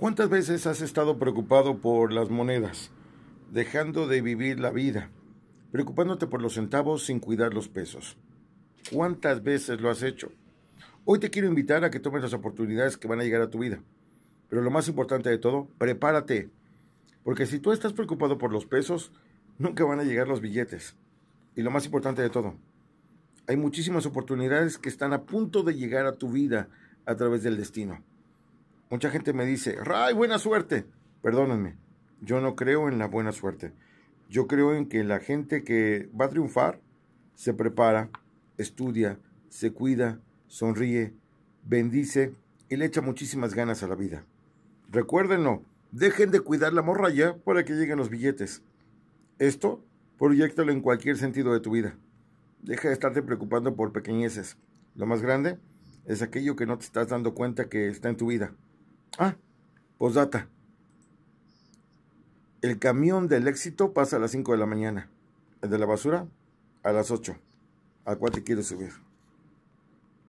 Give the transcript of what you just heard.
¿Cuántas veces has estado preocupado por las monedas, dejando de vivir la vida, preocupándote por los centavos sin cuidar los pesos? ¿Cuántas veces lo has hecho? Hoy te quiero invitar a que tomes las oportunidades que van a llegar a tu vida. Pero lo más importante de todo, prepárate. Porque si tú estás preocupado por los pesos, nunca van a llegar los billetes. Y lo más importante de todo, hay muchísimas oportunidades que están a punto de llegar a tu vida a través del destino. Mucha gente me dice, ¡ay, buena suerte! Perdónenme, yo no creo en la buena suerte. Yo creo en que la gente que va a triunfar se prepara, estudia, se cuida, sonríe, bendice y le echa muchísimas ganas a la vida. Recuérdenlo, dejen de cuidar la morralla para que lleguen los billetes. Esto, proyectalo en cualquier sentido de tu vida. Deja de estarte preocupando por pequeñeces. Lo más grande es aquello que no te estás dando cuenta que está en tu vida. Ah, posdata. El camión del éxito pasa a las 5 de la mañana. El de la basura a las 8. ¿A cuál quiero subir?